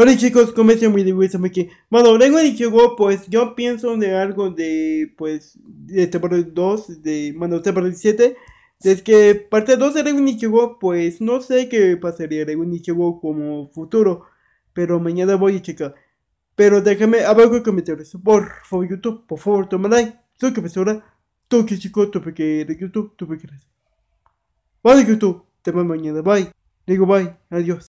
Hola chicos, comienzo mi me aquí. Bueno, luego de llegó, pues yo pienso de algo de, pues, de temporada este 2, de, bueno, temporada este 7. Es que parte 2 de Regu Nichigo, pues no sé qué pasaría Regu Nichigo como futuro. Pero mañana voy a Pero déjame abajo en comentarios, por favor, YouTube, por favor, toma like. Soy profesora, que chico, tú que de YouTube, tú que Vale, YouTube, te veo mañana, bye. Digo bye, adiós.